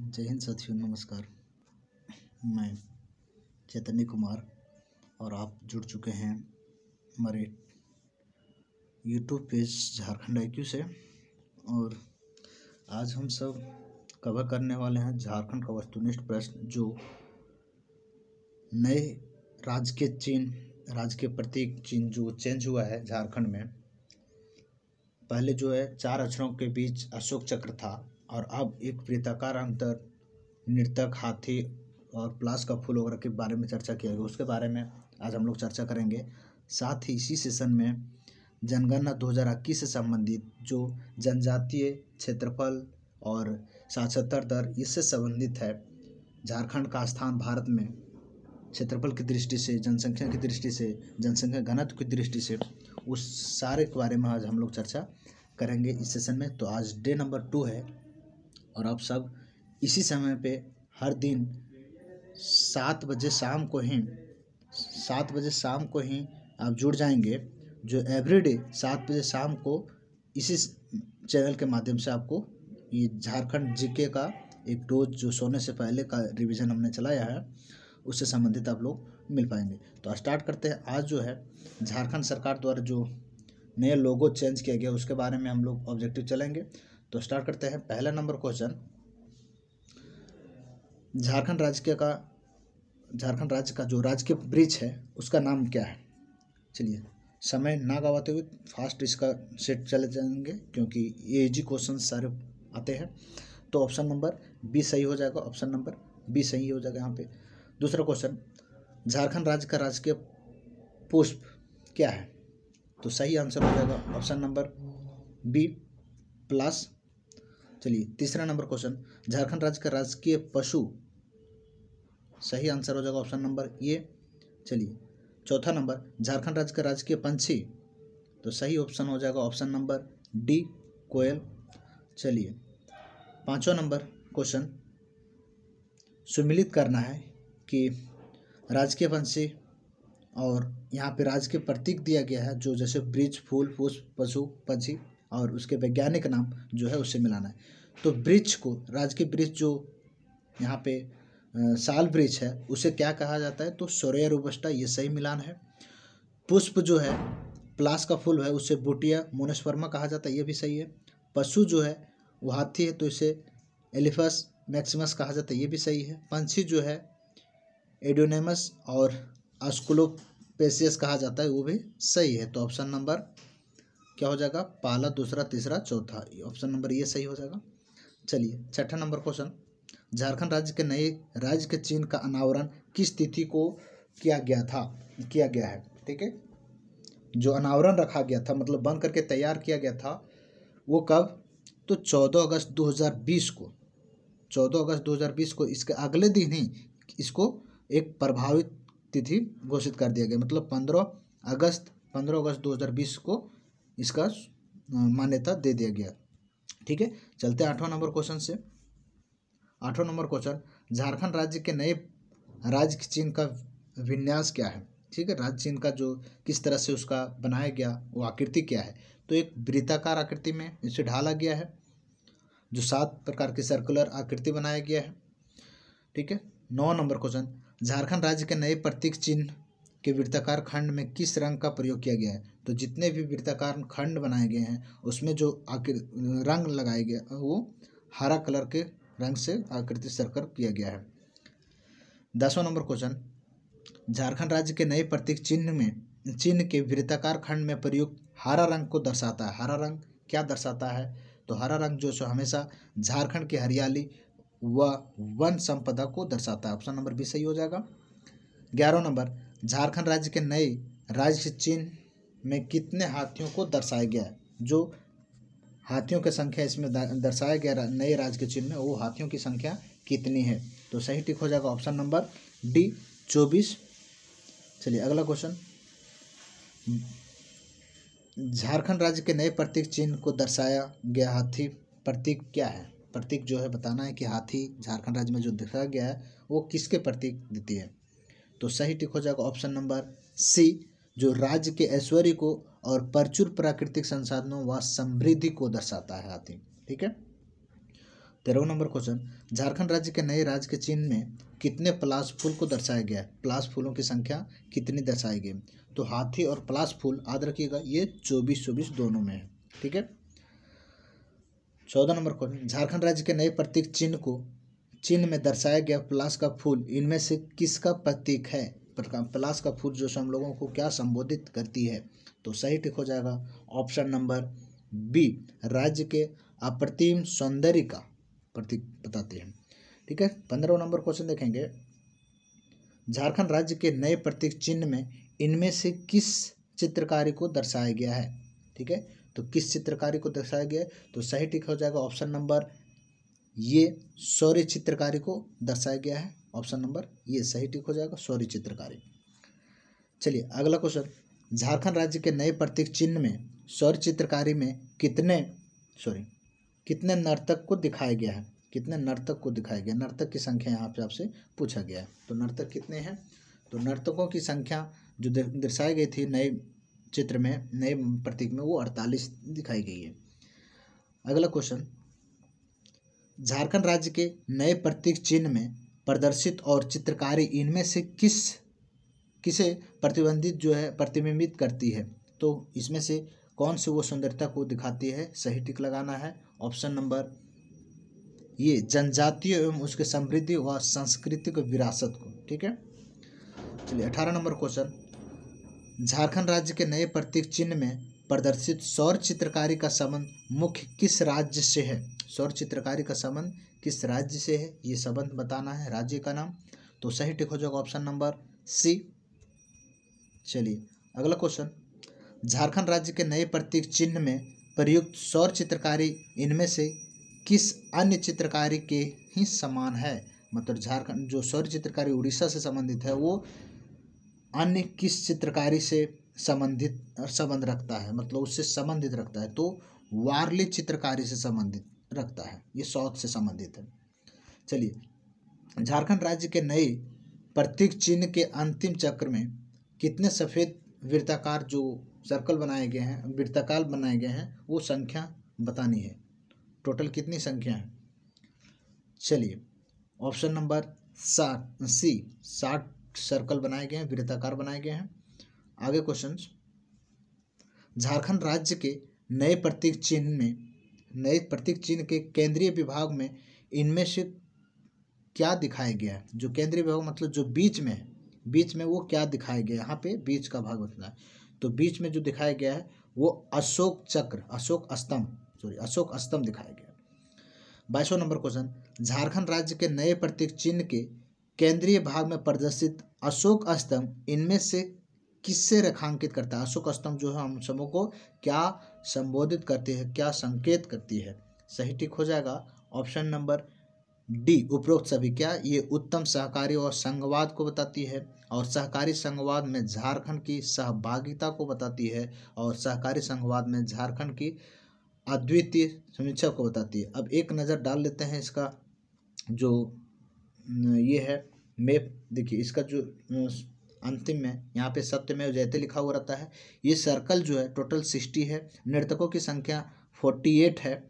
जय हिंद साथियों नमस्कार मैं चैतन्य कुमार और आप जुड़ चुके हैं हमारे यूट्यूब पेज झारखंड आई से और आज हम सब कवर करने वाले हैं झारखंड का वस्तुनिष्ठ प्रश्न जो नए राज्य के चिन्ह राज्य के प्रतीक चिन्ह जो चेंज हुआ है झारखंड में पहले जो है चार अक्षरों के बीच अशोक चक्र था और अब एक प्रीताकार अंतर नृतक हाथी और प्लास का फूल वगैरह के बारे में चर्चा किया गया उसके बारे में आज हम लोग चर्चा करेंगे साथ ही इसी सेशन में जनगणना 2021 से संबंधित जो जनजातीय क्षेत्रफल और साक्षरता दर इससे संबंधित है झारखंड का स्थान भारत में क्षेत्रफल की दृष्टि से जनसंख्या की दृष्टि से जनसंख्या घनत्व की दृष्टि से उस सारे के बारे में आज हम लोग चर्चा करेंगे इस सेशन में तो आज डे नंबर टू है और आप सब इसी समय पे हर दिन सात बजे शाम को ही सात बजे शाम को ही आप जुड़ जाएंगे जो एवरीडे सात बजे शाम को इसी चैनल के माध्यम से आपको ये झारखंड जीके का एक डोज जो सोने से पहले का रिवीजन हमने चलाया है उससे संबंधित आप लोग मिल पाएंगे तो स्टार्ट करते हैं आज जो है झारखंड सरकार द्वारा जो नया लोगो चेंज किया गया उसके बारे में हम लोग ऑब्जेक्टिव चलेंगे तो स्टार्ट करते हैं पहला नंबर क्वेश्चन झारखंड राज्य का झारखंड राज्य का जो राजकीय ब्रिज है उसका नाम क्या है चलिए समय ना गवाते हुए फास्ट इसका सेट चले जाएंगे क्योंकि ये जी क्वेश्चन सारे आते हैं तो ऑप्शन नंबर बी सही हो जाएगा ऑप्शन नंबर बी सही हो जाएगा यहाँ पे दूसरा क्वेश्चन झारखंड राज्य का राजकीय पुष्प क्या है तो सही आंसर हो जाएगा ऑप्शन नंबर बी प्लस चलिए तीसरा नंबर क्वेश्चन झारखंड राज्य का राजकीय पशु सही आंसर हो जाएगा ऑप्शन नंबर ये चलिए चौथा नंबर झारखंड राज्य का राजकीय पंछी तो सही ऑप्शन हो जाएगा ऑप्शन नंबर डी कोयल चलिए पांचवा नंबर क्वेश्चन सुमिलित करना है कि राजकीय पंछी और यहाँ पे राज के प्रतीक दिया गया है जो जैसे ब्रिज फूल पुष्प पशु पंछी और उसके वैज्ञानिक नाम जो है उससे मिलाना है तो वृक्ष को राजकीय वृक्ष जो यहाँ पे साल वृक्ष है उसे क्या कहा जाता है तो सोरेया रोबस्टा ये सही मिलान है पुष्प जो है प्लास का फूल है उसे बुटिया मोनस्पर्मा कहा जाता है ये भी सही है पशु जो है वो हाथी है तो इसे एलिफस मैक्सिमस कहा जाता है ये भी सही है पंछी जो है एडोनेमस और अस्कुलोपेसियस कहा जाता है वो भी सही है तो ऑप्शन नंबर क्या हो जाएगा पहला दूसरा तीसरा चौथा ऑप्शन नंबर ये सही हो जाएगा चलिए छठा नंबर क्वेश्चन झारखंड राज्य के नए राज्य के चिन्ह का अनावरण किस तिथि को किया गया था किया गया है ठीक है जो अनावरण रखा गया था मतलब बंद करके तैयार किया गया था वो कब तो 14 अगस्त 2020 को 14 अगस्त 2020 को इसके अगले दिन ही इसको एक प्रभावित तिथि घोषित कर दिया गया मतलब 15 अगस्त 15 अगस्त 2020 को इसका मान्यता दे दिया गया ठीक है चलते आठवां नंबर क्वेश्चन से आठवां नंबर क्वेश्चन झारखंड राज्य के नए राज्य चिन्ह का विन्यास क्या है ठीक है राज्य चिन्ह का जो किस तरह से उसका बनाया गया वो आकृति क्या है तो एक वृत्ताकार आकृति में इसे ढाला गया है जो सात प्रकार की सर्कुलर आकृति बनाया गया है ठीक है नौ नंबर क्वेश्चन झारखंड राज्य के नए प्रतीक चिन्ह के वृत्ताकार खंड में किस रंग का प्रयोग किया गया है तो जितने भी वृत्ताकार खंड बनाए गए हैं उसमें जो आकृत रंग लगाए गए वो हरा कलर के रंग से आकृति सरकर किया गया है दसवां नंबर क्वेश्चन झारखंड राज्य के नए प्रतीक चिन्ह में चिन्ह के वृत्ताकार खंड में प्रयुक्त हरा रंग को दर्शाता है हरा रंग क्या दर्शाता है तो हरा रंग जो है हमेशा झारखंड की हरियाली व वन संपदा को दर्शाता है ऑप्शन नंबर बी सही हो जाएगा ग्यारह नंबर झारखंड राज्य के नए राज्य चिन्ह में कितने हाथियों को दर्शाया गया है जो हाथियों की संख्या इसमें दर्शाया गया नए राज्य के चिन्ह में वो हाथियों की संख्या कितनी है तो सही टिक हो जाएगा ऑप्शन नंबर डी चौबीस चलिए अगला क्वेश्चन झारखंड राज्य के नए प्रतीक चिन्ह को दर्शाया गया हाथी प्रतीक क्या है प्रतीक जो है बताना है कि हाथी झारखंड राज्य में जो दिखाया गया है वो किसके प्रतीक देती है तो सही टिक हो जाएगा ऑप्शन नंबर सी जो राज्य के ऐश्वर्य को और प्रचुर प्राकृतिक संसाधनों व समृद्धि को दर्शाता है हाथी ठीक है तेरह नंबर क्वेश्चन झारखंड राज्य के नए राज्य के चिन्ह में कितने प्लास फूल को दर्शाया गया है प्लास फूलों की संख्या कितनी दर्शाई गई तो हाथी और प्लास फूल याद रखिएगा ये चौबीस चौबीस दोनों में है ठीक है चौदह नंबर क्वेश्चन झारखंड राज्य के नए प्रतीक चिन्ह को चिन्ह में दर्शाया गया प्लास का फूल इनमें से किसका प्रतीक है पलाश का फूल जो हम लोगों को क्या संबोधित करती है तो सही ठीक हो जाएगा ऑप्शन नंबर बी राज्य के अप्रतिम सौंदर्य का प्रतीक बताते हैं ठीक है पंद्रह नंबर क्वेश्चन देखेंगे झारखंड राज्य के नए प्रतीक चिन्ह में इनमें से किस चित्रकारी को दर्शाया गया है ठीक है तो किस चित्रकारी को दर्शाया गया है तो सही ठीक हो जाएगा ऑप्शन नंबर ये सौर्य चित्रकारी को दर्शाया गया है ऑप्शन नंबर ये सही ठीक हो जाएगा सौर्य चित्रकारी चलिए अगला क्वेश्चन झारखंड राज्य के नए प्रतीक चिन्ह में सौर्य चित्रकारी में कितने सॉरी कितने नर्तक को दिखाया गया है कितने नर्तक को दिखाया गया नर्तक की संख्या यहाँ पे आपसे पूछा गया है तो नर्तक कितने हैं तो नर्तकों की संख्या जो दर्शाई गई थी नए चित्र में नए प्रतीक में वो अड़तालीस दिखाई गई है अगला क्वेश्चन झारखंड राज्य के नए प्रतीक चिन्ह में प्रदर्शित और चित्रकारी इनमें से किस किसे प्रतिबंधित जो है प्रतिबिंबित करती है तो इसमें से कौन से वो सुंदरता को दिखाती है सही टिक लगाना है ऑप्शन नंबर ये जनजातीय एवं उसके समृद्धि व सांस्कृतिक विरासत को ठीक है चलिए अठारह नंबर क्वेश्चन झारखंड राज्य के नए प्रतीक चिन्ह में प्रदर्शित सौर चित्रकारी का संबंध मुख्य किस राज्य से है सौर चित्रकारी का संबंध किस राज्य से है ये संबंध बताना है राज्य का नाम तो सही टिक हो जाएगा ऑप्शन नंबर सी चलिए अगला क्वेश्चन झारखंड राज्य के नए प्रतीक चिन्ह में प्रयुक्त सौर चित्रकारी इनमें से किस अन्य चित्रकारी के ही समान है मतलब झारखंड जो सौर चित्रकारी उड़ीसा से संबंधित है वो अन्य किस चित्रकारी से संबंधित संबंध रखता है मतलब उससे संबंधित रखता है तो वारली चित्रकारी से संबंधित रखता है ये शौक से संबंधित है चलिए झारखंड राज्य के नए प्रतीक चिन्ह के अंतिम चक्र में कितने सफ़ेद वृत्ताकार जो सर्कल बनाए गए हैं वृत्ताकार बनाए गए हैं वो संख्या बतानी है टोटल कितनी संख्या है चलिए ऑप्शन नंबर सात सी साठ सर्कल बनाए गए हैं वृत्ताकार बनाए गए हैं आगे क्वेश्चन झारखंड राज्य के नए प्रतीक चिन्ह में नए प्रतीक चिन्ह के केंद्रीय विभाग में इनमें से क्या दिखाया गया है जो केंद्रीय विभाग मतलब जो बीच में बीच में वो क्या दिखाया गया यहाँ पे बीच का भाग बताना है तो बीच में जो दिखाया गया है वो अशोक चक्र अशोक स्तंभ सॉरी अशोक स्तंभ दिखाया गया बाईसों नंबर क्वेश्चन झारखंड राज्य के नए प्रतीक चिन्ह के केंद्रीय भाग में प्रदर्शित अशोक स्तंभ इनमें से किससे रेखांकित करता है अशोक स्तंभ जो है हम सबों को क्या संबोधित करती है क्या संकेत करती है सही ठीक हो जाएगा ऑप्शन नंबर डी उपरोक्त सभी क्या ये उत्तम सहकारी और संघवाद को बताती है और सहकारी संघवाद में झारखंड की सहभागिता को बताती है और सहकारी संघवाद में झारखंड की अद्वितीय समीक्षा को बताती है अब एक नज़र डाल लेते हैं इसका जो ये है मैप देखिए इसका जो अंतिम में यहाँ पे सत्य में जयते लिखा हुआ रहता है ये सर्कल जो है टोटल सिक्सटी है नृतकों की संख्या फोर्टी एट है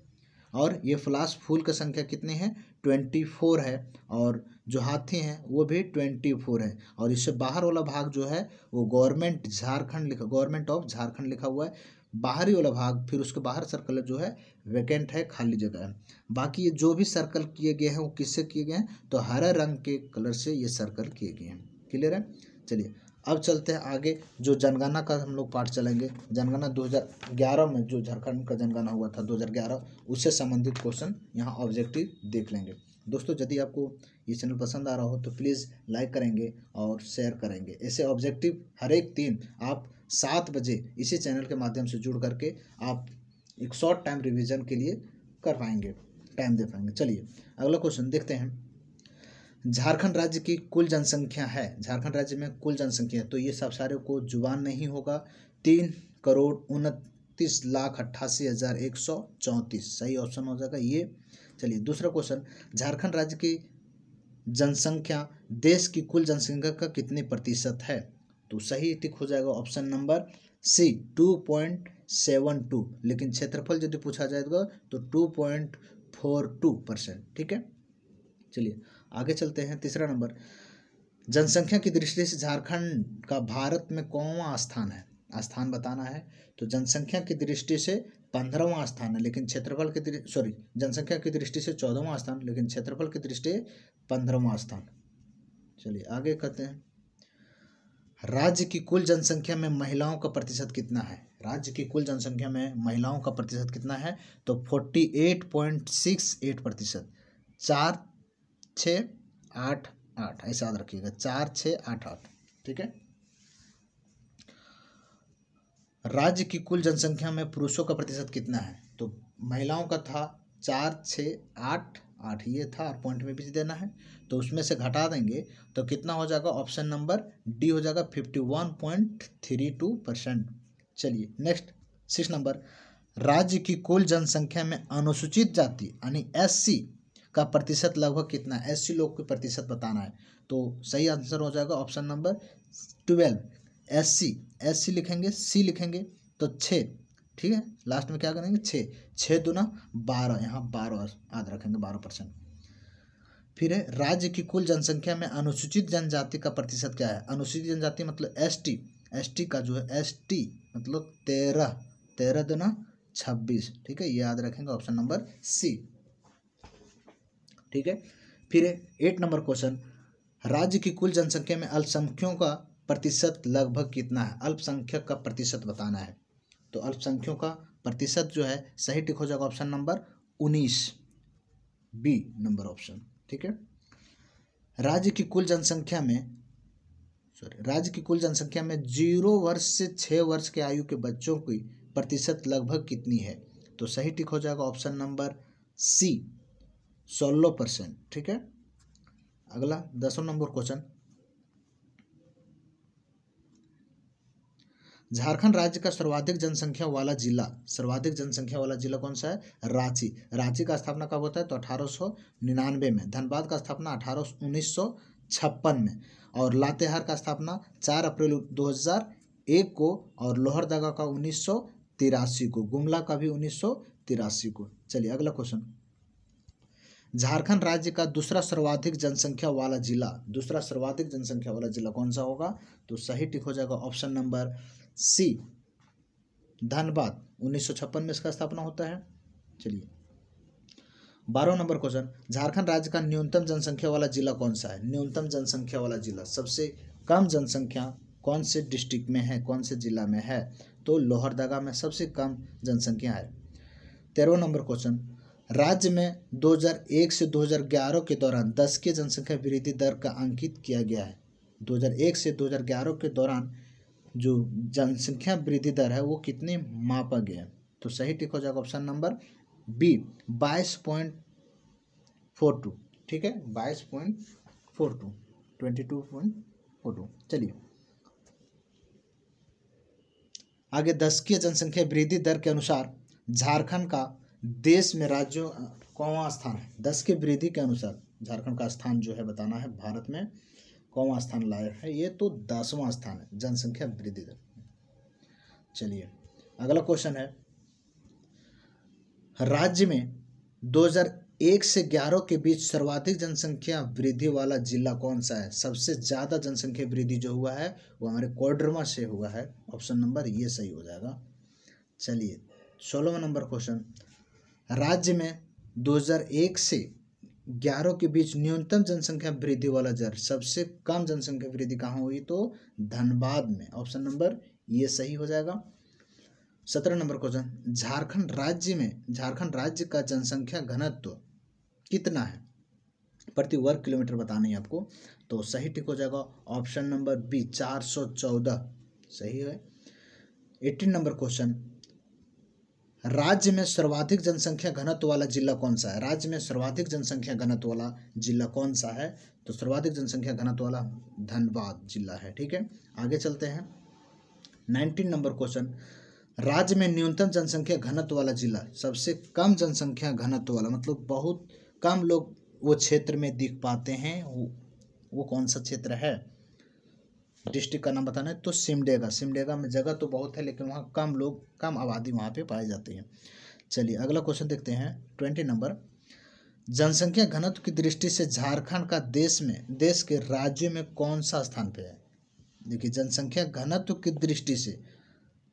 और ये फ्लास फूल की संख्या कितनी है ट्वेंटी फोर है और जो हाथी हैं वो भी ट्वेंटी फोर है और इससे बाहर वाला भाग जो है वो गवर्नमेंट झारखंड लिखा गवर्नमेंट ऑफ झारखंड लिखा हुआ है बाहरी वाला भाग फिर उसके बाहर सर्कल जो है वैकेंट है खाली जगह है बाकी ये जो भी सर्कल किए गए हैं वो किससे किए गए हैं तो हरे रंग के कलर से ये सर्कल किए गए हैं क्लियर है चलिए अब चलते हैं आगे जो जनगणना का हम लोग पाठ चलेंगे जनगणना 2011 में जो झारखंड का जनगणना हुआ था 2011 उससे संबंधित क्वेश्चन यहाँ ऑब्जेक्टिव देख लेंगे दोस्तों यदि आपको ये चैनल पसंद आ रहा हो तो प्लीज़ लाइक करेंगे और शेयर करेंगे ऐसे ऑब्जेक्टिव हर एक दिन आप सात बजे इसी चैनल के माध्यम से जुड़ करके आप एक शॉर्ट टाइम रिविज़न के लिए कर पाएंगे टाइम दे पाएंगे चलिए अगला क्वेश्चन देखते हैं झारखंड राज्य की कुल जनसंख्या है झारखंड राज्य में कुल जनसंख्या है तो ये सब सारे को जुबान नहीं होगा तीन करोड़ उनतीस लाख अट्ठासी हज़ार एक सौ चौंतीस सही ऑप्शन हो जाएगा ये चलिए दूसरा क्वेश्चन झारखंड राज्य की जनसंख्या देश की कुल जनसंख्या का कितने प्रतिशत है तो सही टिक हो जाएगा option number C two point seven two लेकिन क्षेत्रफल यदि पूछा जाएगा तो two point four two percent ठीक है चलिए आगे चलते हैं तीसरा नंबर जनसंख्या की दृष्टि से झारखंड का भारत में कौवा स्थान है स्थान बताना है तो जनसंख्या की दृष्टि से पंद्रहवा स्थान है लेकिन क्षेत्रफल की सॉरी जनसंख्या की दृष्टि से चौदहवां स्थान लेकिन क्षेत्रफल की दृष्टि पंद्रहवा स्थान चलिए आगे कहते हैं राज्य की कुल जनसंख्या में महिलाओं का प्रतिशत कितना है राज्य की कुल जनसंख्या में महिलाओं का प्रतिशत कितना है तो forty eight point six eight प्रतिशत चार छ आठ आठ ऐसा याद रखिएगा चार छ आठ आठ ठीक है राज्य की कुल जनसंख्या में पुरुषों का प्रतिशत कितना है तो महिलाओं का था चार छ आठ आठ ये था और पॉइंट में बीच देना है तो उसमें से घटा देंगे तो कितना हो जाएगा ऑप्शन नंबर डी हो जाएगा fifty one point three two percent चलिए नेक्स्ट सिक्स नंबर राज्य की कुल जनसंख्या में अनुसूचित जाति यानी एससी का प्रतिशत लगभग कितना है एस लोग के प्रतिशत बताना है तो सही आंसर हो जाएगा option number twelve S C S C लिखेंगे सी लिखेंगे तो छः ठीक है लास्ट में क्या करेंगे छः छः दुना बारह यहाँ बारह याद रखेंगे बारह परसेंट फिर है राज्य की कुल जनसंख्या में अनुसूचित जनजाति का प्रतिशत क्या है अनुसूचित जनजाति मतलब एस टी एस टी का जो है एस टी मतलब तेरह तेरह दुना छब्बीस ठीक है ये याद रखेंगे ऑप्शन नंबर सी ठीक है फिर एट नंबर क्वेश्चन राज्य की कुल जनसंख्या में अल्पसंख्यकों का प्रतिशत लगभग कितना है अल्पसंख्यक का प्रतिशत बताना है तो अल्पसंख्यकों का प्रतिशत जो है सही टिक हो जाएगा ऑप्शन नंबर उन्नीस बी नंबर ऑप्शन ठीक है राज्य की कुल जनसंख्या में सॉरी राज्य की कुल जनसंख्या में जीरो वर्ष से छः वर्ष के आयु के बच्चों की प्रतिशत लगभग कितनी है तो सही टिक हो जाएगा ऑप्शन नंबर सी सोलह परसेंट ठीक है अगला दस नंबर क्वेश्चन झारखंड राज्य का सर्वाधिक जनसंख्या वाला जिला सर्वाधिक जनसंख्या वाला जिला कौन सा है रांची रांची का स्थापना कब होता है तो अठारह निन्यानवे में धनबाद का स्थापना अठारह उन्नीस में और लातेहार का स्थापना चार अप्रैल 2001 को और लोहरदगा का उन्नीस को गुमला का भी उन्नीस को चलिए अगला क्वेश्चन झारखंड राज्य का दूसरा सर्वाधिक जनसंख्या वाला जिला दूसरा सर्वाधिक जनसंख्या वाला जिला कौन सा होगा तो सही टिक हो जाएगा ऑप्शन नंबर सी धनबाद उन्नीस में इसका स्थापना होता है चलिए बारह नंबर क्वेश्चन झारखंड राज्य का न्यूनतम जनसंख्या वाला जिला कौन सा है न्यूनतम जनसंख्या वाला जिला सबसे कम जनसंख्या कौन से डिस्ट्रिक्ट में है कौन से जिला में है तो लोहरदगा में सबसे कम जनसंख्या है तेरह नंबर क्वेश्चन राज्य में 2001 से 2011 के दौरान 10 की जनसंख्या वृद्धि दर का अंकित किया गया है 2001 से 2011 के दौरान जो जनसंख्या वृद्धि दर है वो कितने मापा गया है तो सही ठीक हो जाएगा ऑप्शन नंबर बी बाईस पॉइंट फोर टू ठीक है बाईस point four two twenty two point four two चलिए आगे दस की जनसंख्या वृद्धि दर के अनुसार झारखंड का देश में राज्यों कौवा स्थान है दस के वृद्धि के अनुसार झारखंड का स्थान जो है बताना है भारत में कौवा स्थान लायक है ये तो दसवां स्थान है जनसंख्या वृद्धि दर चलिए अगला क्वेश्चन है राज्य में 2001 से 11 के बीच सर्वाधिक जनसंख्या वृद्धि वाला जिला कौन सा है सबसे ज़्यादा जनसंख्या वृद्धि जो हुआ है वो हमारे कोडरमा से हुआ है ऑप्शन नंबर ये सही हो जाएगा चलिए सोलहवा नंबर क्वेश्चन राज्य में 2001 से 11 के बीच न्यूनतम जनसंख्या वृद्धि वाला जर सबसे कम जनसंख्या वृद्धि कहाँ हुई तो धनबाद में ऑप्शन नंबर ये सही हो जाएगा सत्रह नंबर क्वेश्चन झारखंड राज्य में झारखंड राज्य का जनसंख्या घनत्व कितना है प्रति वर्ग किलोमीटर बताना है आपको तो सही ठीक हो जाएगा ऑप्शन नंबर बी चार सौ चौदह सही है एट्टीन नंबर क्वेश्चन राज्य में सर्वाधिक जनसंख्या घनत्व वाला जिला कौन सा है राज्य में सर्वाधिक जनसंख्या घनत्व वाला जिला कौन सा है तो सर्वाधिक जनसंख्या घनत्व वाला धनबाद जिला है ठीक है आगे चलते हैं नाइनटीन नंबर क्वेश्चन राज्य में न्यूनतम जनसंख्या घनत्व वाला जिला सबसे कम जनसंख्या घनत्व वाला मतलब बहुत कम लोग वो क्षेत्र में दिख पाते हैं वो, वो कौन सा क्षेत्र है डिस्ट्रिक्ट का नाम बताना है तो सिमडेगा सिमडेगा में जगह तो बहुत है लेकिन वहाँ कम लोग कम आबादी वहाँ पे पाई जाती है चलिए अगला क्वेश्चन देखते हैं ट्वेंटी नंबर जनसंख्या घनत्व की दृष्टि से झारखंड का देश में देश के राज्यों में कौन सा स्थान पे है देखिए जनसंख्या घनत्व की दृष्टि से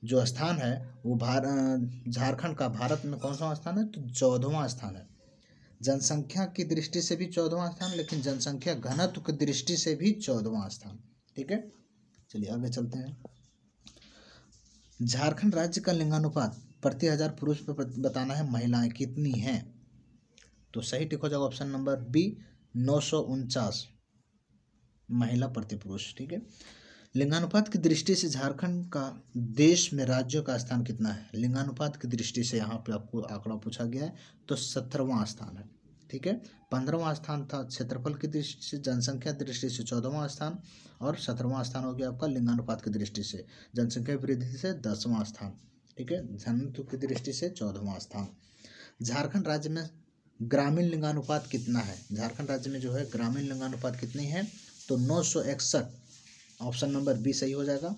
जो स्थान है वो भार झारखंड का भारत में कौन सा स्थान है तो चौदहवा स्थान है जनसंख्या की दृष्टि से भी चौदहवा स्थान लेकिन जनसंख्या घनत्व की दृष्टि से भी चौदहवा स्थान ठीक है चलिए आगे चलते हैं झारखंड राज्य का लिंगानुपात प्रति हजार पुरुष पर बताना है महिलाएं कितनी हैं तो सही टिक हो जाएगा ऑप्शन नंबर बी नौ सौ उनचास महिला प्रति पुरुष ठीक है लिंगानुपात की दृष्टि से झारखंड का देश में राज्यों का स्थान कितना है लिंगानुपात की दृष्टि से यहाँ पे आपको आंकड़ा पूछा गया है तो सत्रहवां स्थान है ठीक है पंद्रहवा स्थान था क्षेत्रफल की दृष्टि से जनसंख्या दृष्टि से चौदहवा स्थान और सत्रहवा स्थान हो गया आपका लिंगानुपात की दृष्टि से जनसंख्या वृद्धि से दसवां स्थान ठीक है घनत्व की दृष्टि से चौदहवा स्थान झारखंड राज्य में ग्रामीण लिंगानुपात कितना है झारखंड राज्य में जो है ग्रामीण लिंगानुपात कितनी है तो नौ ऑप्शन नंबर बी सही हो जाएगा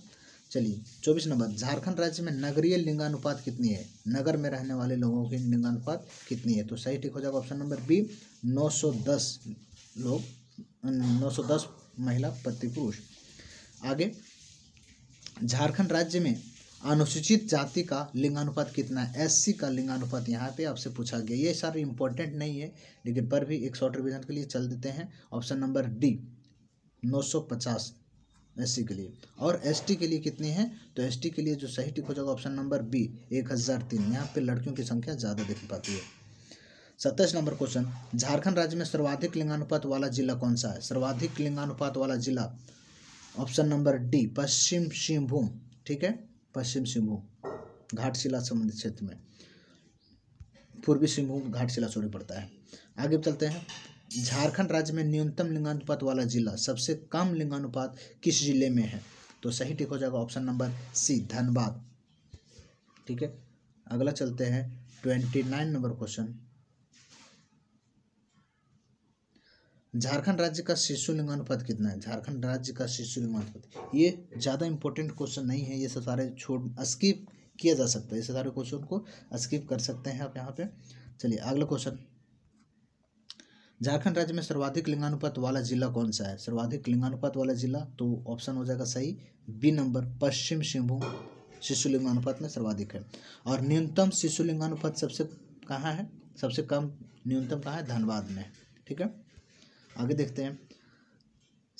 चलिए चौबीस नंबर झारखंड राज्य में नगरीय लिंगानुपात कितनी है नगर में रहने वाले लोगों की लिंगानुपात कितनी है तो सही ठीक हो जाएगा ऑप्शन नंबर बी दस लोग दस महिला प्रति पुरुष आगे झारखंड राज्य में अनुसूचित जाति का लिंगानुपात कितना है एससी का लिंगानुपात यहाँ पे आपसे पूछा गया ये सारे इंपॉर्टेंट नहीं है लेकिन पर भी एक शॉर्ट रिविजन के लिए चल देते हैं ऑप्शन नंबर डी पचास एस के लिए और एस के लिए कितनी है तो एस के लिए जो सही टिक हो जाएगा ऑप्शन नंबर बी एक हज़ार तीन यहाँ पर लड़कियों की संख्या ज़्यादा देख पाती है सत्ताईस नंबर क्वेश्चन झारखंड राज्य में सर्वाधिक लिंगानुपात वाला जिला कौन सा है सर्वाधिक लिंगानुपात वाला जिला option number D Paschim Singhbhum ठीक है पश्चिम सिंहभूम घाटशिला संबंधित क्षेत्र में पूर्वी सिंहभूम घाटशिला छोड़ी पड़ता है आगे चलते हैं झारखंड राज्य में न्यूनतम लिंगानुपात वाला जिला सबसे कम लिंगानुपात किस जिले में है तो सही ठीक हो जाएगा ऑप्शन नंबर सी धनबाद ठीक है अगला चलते हैं twenty nine number question Jharkhand राज्य का शिशु लिंगानुपात कितना है झारखंड राज्य का शिशु लिंगानुपात ये ज़्यादा इंपॉर्टेंट क्वेश्चन नहीं है ये सब सारे छोड़ स्किप किया जा सकता है ये सारे क्वेश्चन को स्किप कर सकते हैं आप यहाँ पे चलिए अगला क्वेश्चन झारखंड राज्य में सर्वाधिक लिंगानुपात वाला जिला कौन सा है सर्वाधिक लिंगानुपात वाला जिला तो ऑप्शन हो जाएगा सही बी नंबर पश्चिम सिंहभूम शिशु लिंगानुपात में सर्वाधिक है और न्यूनतम शिशु लिंगानुपात सबसे कहाँ है सबसे कम न्यूनतम कहाँ है धनबाद में ठीक है आगे देखते हैं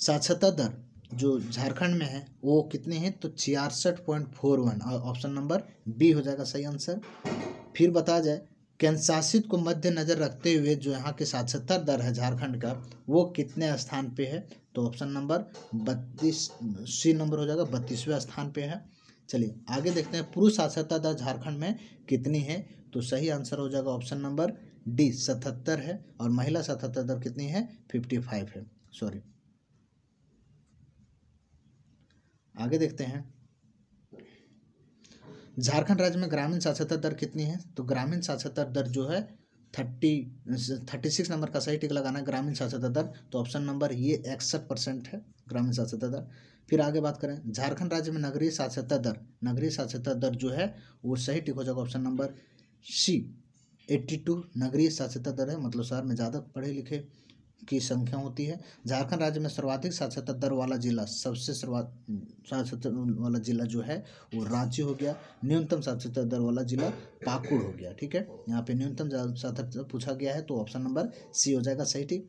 साक्षरता दर जो झारखंड में है वो कितने हैं तो छियासठ पॉइंट फोर वन और ऑप्शन नंबर बी हो जाएगा सही आंसर फिर बताया जाए केंद्रशासित को मध्य नजर रखते हुए जो यहाँ के साथ सत्तर दर है झारखंड का वो कितने स्थान पे है तो ऑप्शन नंबर बत्तीस सी नंबर हो जाएगा बत्तीसवें स्थान पे है चलिए आगे देखते हैं पुरुष साक्षरता दर झारखंड में कितनी है तो सही आंसर हो जाएगा ऑप्शन नंबर डी सतहत्तर है और महिला सतहत्तर दर कितनी है फिफ्टी फाइव है सॉरी आगे देखते हैं झारखंड राज्य में ग्रामीण साक्षरता दर कितनी है तो ग्रामीण साक्षरता दर जो है थर्टी थर्टी सिक्स नंबर का सही टिक लगाना है ग्रामीण साक्षरता दर तो ऑप्शन नंबर ये इकसठ परसेंट है ग्रामीण साक्षरता दर फिर आगे बात करें झारखंड राज्य में नगरीय साक्षरता दर नगरीय साक्षरता दर जो है वो सही टिक हो जाएगा option number C eighty two नगरीय साक्षरता दर है मतलब शहर में ज़्यादा पढ़े लिखे की संख्या होती है झारखंड राज्य में सर्वाधिक साक्षरता दर वाला जिला सबसे सर्वाधिक साक्षरता वाला जिला जो है वो रांची हो गया न्यूनतम साक्षरता दर वाला जिला पाकुड़ हो गया ठीक है यहाँ पे न्यूनतम साक्षरता पूछा गया है तो ऑप्शन नंबर सी हो जाएगा सही ठीक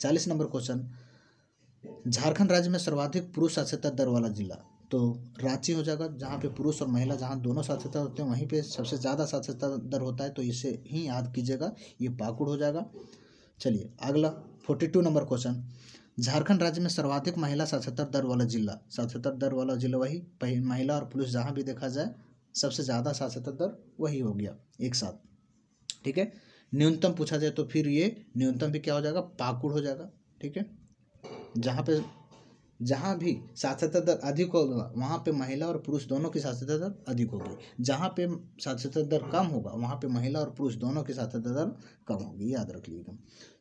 चालीस नंबर क्वेश्चन झारखंड राज्य में सर्वाधिक पुरुष साक्षरता दर वाला जिला तो रांची हो जाएगा जहाँ पे पुरुष और महिला जहाँ दोनों साक्षरता होते हैं वहीं पे सबसे ज़्यादा साक्षरता दर होता है तो इसे ही याद कीजिएगा ये पाकुड़ हो जाएगा चलिए अगला forty two number question Jharkhand राज्य में सर्वाधिक महिला साक्षरता दर वाला जिला साक्षरता दर वाला जिला वही महिला और पुरुष जहाँ भी देखा जाए सबसे ज़्यादा साक्षरता दर वही हो गया एक साथ ठीक है न्यूनतम पूछा जाए तो फिर ये न्यूनतम भी क्या हो जाएगा पाकुड़ हो जाएगा ठीक है जहाँ पे जहाँ भी साक्षरता दर अधिक होगा वहाँ पे महिला और पुरुष दोनों की साक्षरता दर अधिक होगी जहाँ पे साक्षरता दर कम होगा वहाँ पे महिला और पुरुष दोनों की साक्षरता दर कम होगी याद रख लीजिएगा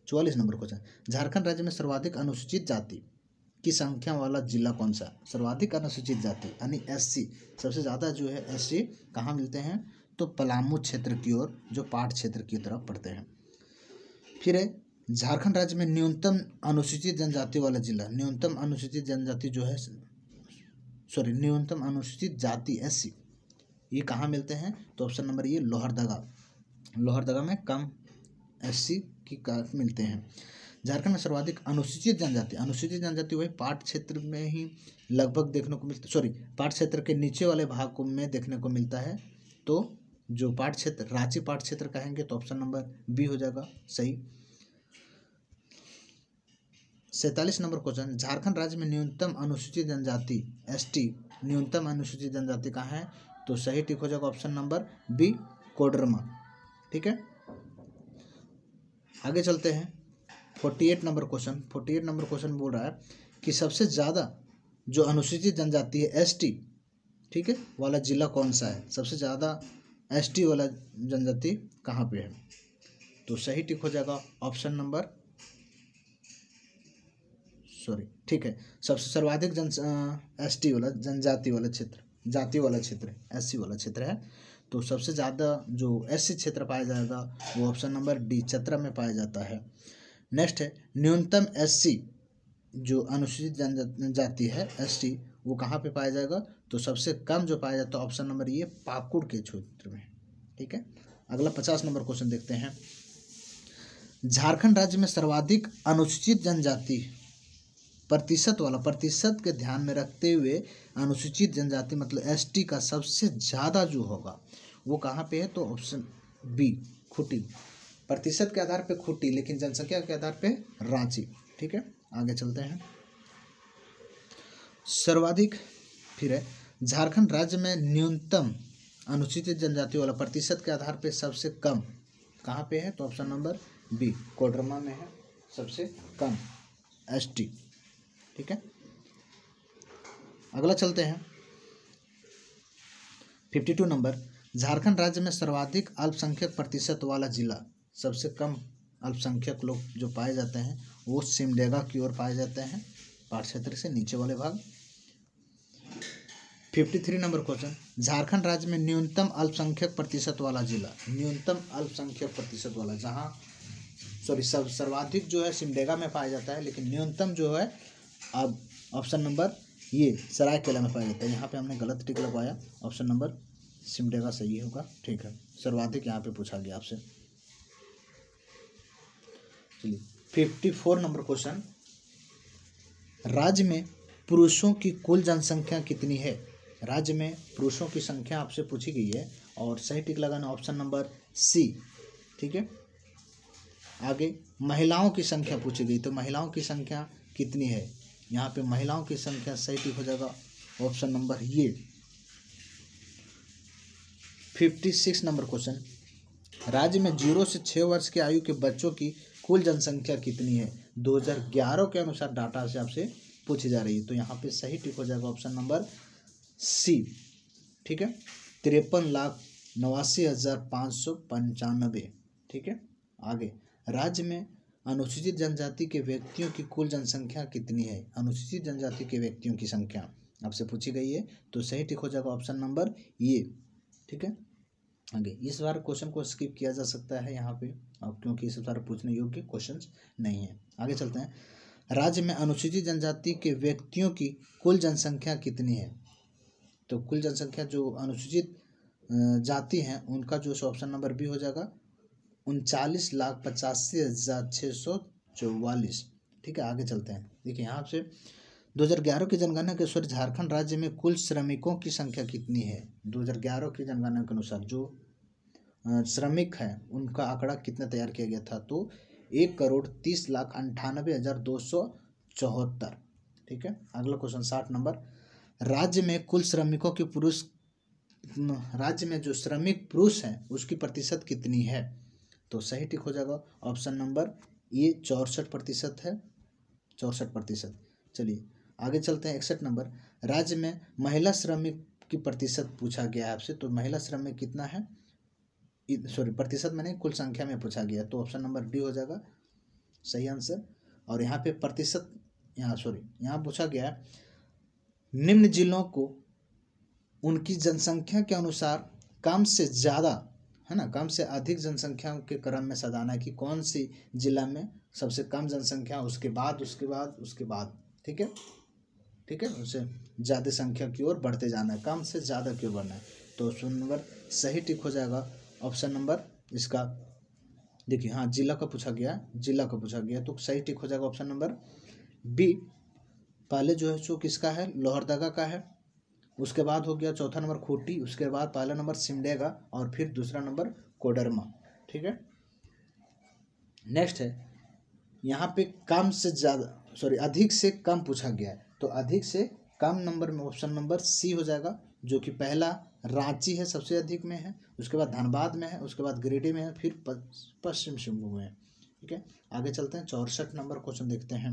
चौवालीस नंबर क्वेश्चन झारखंड राज्य में सर्वाधिक अनुसूचित जाति की संख्या वाला जिला कौन सा सर्वाधिक अनुसूचित जाति यानी एससी सबसे ज़्यादा जो है एससी कहाँ मिलते हैं तो पलामू क्षेत्र की ओर जो पाठ क्षेत्र की तरफ पढ़ते हैं फिर है झारखंड राज्य में न्यूनतम अनुसूचित जनजाति वाला जिला न्यूनतम अनुसूचित जनजाति जो है सॉरी न्यूनतम अनुसूचित जाति एस ये कहाँ मिलते हैं तो ऑप्शन नंबर ये लोहरदगा लोहरदगा में कम एससी की मिलते हैं झारखंड में सर्वाधिक अनुसूचित जनजाति अनुसूचित जनजाति वही पाठ क्षेत्र में ही लगभग देखने को मिलता सॉरी पाठ क्षेत्र के नीचे वाले भाग में देखने को मिलता है तो जो पाठ क्षेत्र रांची पाठ क्षेत्र कहेंगे तो ऑप्शन नंबर बी हो जाएगा सही सैतालीस नंबर क्वेश्चन झारखंड राज्य में न्यूनतम अनुसूचित जनजाति एस न्यूनतम अनुसूचित जनजाति कहाँ है तो सही ठीक हो जाएगा ऑप्शन नंबर बी कोडरमा ठीक है आगे चलते हैं forty eight number question forty eight number question बोल रहा है कि सबसे ज़्यादा जो अनुसूचित जनजाति है एस ठीक है वाला जिला कौन सा है सबसे ज़्यादा एस वाला जनजाति कहाँ पे है तो सही टिक हो जाएगा ऑप्शन नंबर सॉरी ठीक है सबसे सर्वाधिक जन एस वाला जनजाति वाला क्षेत्र जाति वाला क्षेत्र एस वाला क्षेत्र है तो सबसे ज़्यादा जो एस क्षेत्र पाया जाएगा वो ऑप्शन नंबर डी चतरा में पाया जाता है नेक्स्ट है न्यूनतम एस जो अनुसूचित जनजाति है एस वो कहाँ पे पाया जाएगा तो सबसे कम जो पाया जाता है ऑप्शन नंबर ये पाकुड़ के क्षेत्र में ठीक है अगला पचास नंबर क्वेश्चन देखते हैं झारखंड राज्य में सर्वाधिक अनुसूचित जनजाति प्रतिशत वाला प्रतिशत के ध्यान में रखते हुए अनुसूचित जनजाति मतलब एसटी का सबसे ज़्यादा जो होगा वो कहाँ पे है तो ऑप्शन बी खुटी प्रतिशत के आधार पे खुटी लेकिन जनसंख्या के आधार पे रांची ठीक है आगे चलते हैं सर्वाधिक फिर है झारखंड राज्य में न्यूनतम अनुसूचित जनजाति वाला प्रतिशत के आधार पे सबसे कम कहाँ पे है तो ऑप्शन नंबर बी कोडरमा में है सबसे कम एस टी ठीक है अगला चलते हैं फिफ्टी टू नंबर झारखंड राज्य में सर्वाधिक अल्पसंख्यक प्रतिशत वाला जिला सबसे कम अल्पसंख्यक लोग जो पाए जाते हैं वो सिमडेगा की ओर पाए जाते हैं पाठ क्षेत्र से नीचे वाले भाग fifty three number question Jharkhand राज्य में न्यूनतम अल्पसंख्यक प्रतिशत वाला जिला न्यूनतम अल्पसंख्यक प्रतिशत वाला जहाँ सॉरी सब सर्वाधिक जो है सिमडेगा में पाया जाता है लेकिन न्यूनतम जो है अब ऑप्शन नंबर ये सरायकेला में पाया जाता है यहाँ पे हमने गलत टिक लगवाया ऑप्शन नंबर सिमडेगा सही होगा ठीक है सर्वाधिक यहाँ पे पूछा गया आपसे चलिए फिफ्टी फोर नंबर क्वेश्चन राज्य में पुरुषों की कुल जनसंख्या कितनी है राज्य में पुरुषों की संख्या आपसे पूछी गई है और सही टिक लगाना ऑप्शन नंबर सी ठीक है आगे महिलाओं की संख्या पूछी गई तो महिलाओं की संख्या कितनी है यहाँ पे महिलाओं की संख्या सही टिक हो जाएगा ऑप्शन नंबर ये फिफ्टी सिक्स नंबर क्वेश्चन राज्य में जीरो से छः वर्ष के आयु के बच्चों की कुल जनसंख्या कितनी है दो हज़ार ग्यारह के अनुसार डाटा से आपसे पूछी जा रही है तो यहाँ पे सही टिक हो जाएगा ऑप्शन नंबर सी ठीक है तिरपन लाख नवासी हज़ार पाँच सौ पंचानबे ठीक है आगे राज्य में अनुसूचित जनजाति के व्यक्तियों की कुल जनसंख्या कितनी है अनुसूचित जनजाति के व्यक्तियों की संख्या आपसे पूछी गई है तो सही टिक हो जाएगा ऑप्शन नंबर ये ठीक है आगे इस बार क्वेश्चन को स्किप किया जा सकता है यहाँ पे अब क्योंकि इस बार पूछने योग्य क्वेश्चन नहीं है आगे चलते हैं राज्य में अनुसूचित जनजाति के व्यक्तियों की कुल जनसंख्या कितनी है तो कुल जनसंख्या जो अनुसूचित जाति हैं उनका जो ऑप्शन नंबर बी हो जाएगा उनचालीस लाख पचासी हज़ार छः सौ चौवालीस ठीक है आगे चलते हैं देखिए यहाँ से 2011 की जनगणना के अनुसार झारखंड राज्य में कुल श्रमिकों की संख्या कितनी है 2011 की जनगणना के अनुसार जो श्रमिक हैं उनका आंकड़ा कितना तैयार किया गया था तो एक करोड़ तीस लाख अंठानबे हज़ार दो सौ चौहत्तर ठीक है अगला क्वेश्चन साठ नंबर राज्य में कुल श्रमिकों की पुरुष राज्य में जो श्रमिक पुरुष हैं उसकी प्रतिशत कितनी है तो सही ठीक हो जाएगा ऑप्शन नंबर ये चौसठ प्रतिशत है चौसठ प्रतिशत चलिए आगे चलते हैं इकसठ नंबर राज्य में महिला श्रमिक की प्रतिशत पूछा गया है आपसे तो महिला श्रमिक कितना है सॉरी प्रतिशत मैंने कुल संख्या में पूछा गया तो ऑप्शन नंबर डी हो जाएगा सही आंसर और यहाँ पे प्रतिशत यहाँ सॉरी यहाँ पूछा गया है निम्न जिलों को उनकी जनसंख्या के अनुसार कम से ज़्यादा है ना कम से अधिक जनसंख्या के क्रम में सजाना कि कौन सी जिला में सबसे कम जनसंख्या उसके बाद उसके बाद उसके बाद ठीक है ठीक है उनसे ज़्यादा संख्या की ओर बढ़ते जाना है कम से ज़्यादा की ओर बढ़ना है तो ऑप्शन नंबर सही टिक हो जाएगा ऑप्शन नंबर इसका देखिए हाँ जिला का पूछा गया जिला का पूछा गया तो सही टिक हो जाएगा ऑप्शन नंबर बी पहले जो है सो किसका है लोहरदगा का है उसके बाद हो गया चौथा नंबर खूटी उसके बाद पहला नंबर सिमडेगा और फिर दूसरा नंबर कोडरमा ठीक है नेक्स्ट है यहाँ पे कम से ज़्यादा सॉरी अधिक से कम पूछा गया है तो अधिक से कम नंबर में ऑप्शन नंबर सी हो जाएगा जो कि पहला रांची है सबसे अधिक में है उसके बाद धनबाद में है उसके बाद गिरिडीह में है फिर पश्चिम सिंहभूम में है ठीक है आगे चलते हैं चौसठ नंबर क्वेश्चन देखते हैं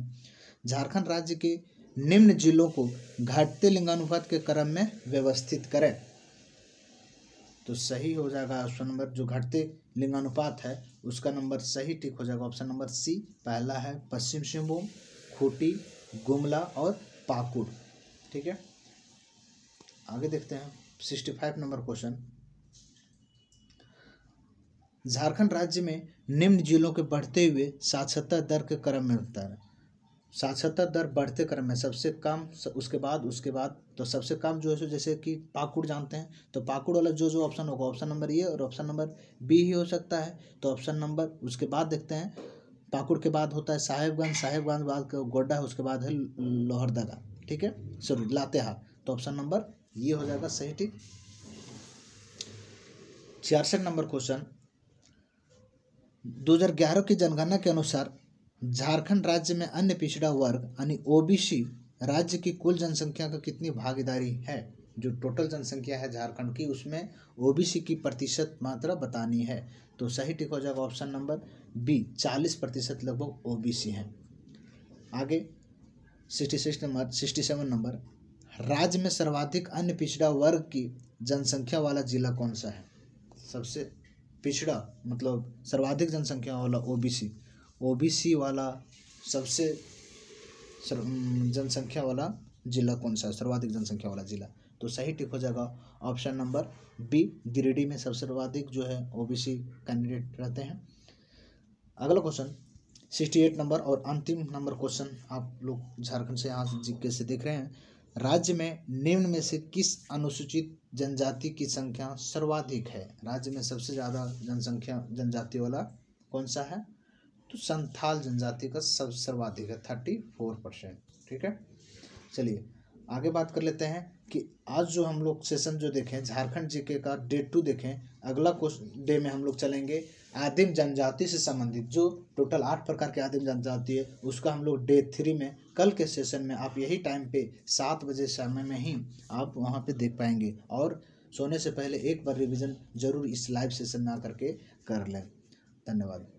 झारखंड राज्य के निम्न जिलों को घटते लिंगानुपात के क्रम में व्यवस्थित करें तो सही हो जाएगा ऑप्शन नंबर जो घटते लिंगानुपात है उसका नंबर सही ठीक हो जाएगा ऑप्शन नंबर सी पहला है पश्चिम सिंहभूम खूटी गुमला और पाकुड़ ठीक है आगे देखते हैं sixty five number question Jharkhand राज्य में निम्न जिलों के बढ़ते हुए साक्षरता दर के क्रम में होता है साक्षरता दर बढ़ते क्रम में सबसे कम उसके बाद उसके बाद तो सबसे कम जो है जैसे कि पाकुड़ जानते हैं तो पाकुड़ वाला जो जो ऑप्शन होगा ऑप्शन नंबर ए और ऑप्शन नंबर बी ही हो सकता है तो ऑप्शन नंबर उसके बाद देखते हैं पाकुड़ के बाद होता है साहेबगंज साहेबगंज बाद गोड्डा है उसके बाद है लोहरदगा ठीक है सॉरी लातेहार तो ऑप्शन नंबर ये हो जाएगा सही ठीक छियासठ नंबर क्वेश्चन 2011 की जनगणना के अनुसार झारखंड राज्य में अन्य पिछड़ा वर्ग यानी ओबीसी राज्य की कुल जनसंख्या का कितनी भागीदारी है जो टोटल जनसंख्या है झारखंड की उसमें ओबीसी की प्रतिशत मात्रा बतानी है तो सही टिक हो जाएगा ऑप्शन नंबर बी चालीस प्रतिशत लगभग ओ बी सी हैं आगे sixty six number sixty seven number राज्य में सर्वाधिक अन्य पिछड़ा वर्ग की जनसंख्या वाला जिला कौन सा है सबसे पिछड़ा मतलब सर्वाधिक जनसंख्या वाला O B C O B C वाला सबसे जनसंख्या वाला जिला कौन सा है सर्वाधिक जनसंख्या वाला जिला तो सही टिक हो जाएगा ऑप्शन नंबर बी गिरिडीह में सबसे सर्वाधिक जो है ओबीसी कैंडिडेट रहते हैं अगला क्वेश्चन सिक्सटी एट नंबर और अंतिम नंबर क्वेश्चन आप लोग झारखंड से यहाँ जीके से देख रहे हैं राज्य में निम्न में से किस अनुसूचित जनजाति की संख्या सर्वाधिक है राज्य में सबसे ज़्यादा जनसंख्या जनजाति वाला कौन सा है तो संथाल जनजाति का सब सर्वाधिक है थर्टी फोर परसेंट ठीक है चलिए आगे बात कर लेते हैं कि आज जो हम लोग सेशन जो देखें झारखंड जीके का डे टू देखें अगला क्वेश्चन डे में हम लोग चलेंगे आदिम जनजाति से संबंधित जो टोटल आठ प्रकार के आदिम जनजाति है उसका हम लोग डे थ्री में कल के सेशन में आप यही टाइम पे सात बजे समय में ही आप वहाँ पे देख पाएंगे और सोने से पहले एक बार रिवीजन जरूर इस लाइव सेशन में आकर के कर लें धन्यवाद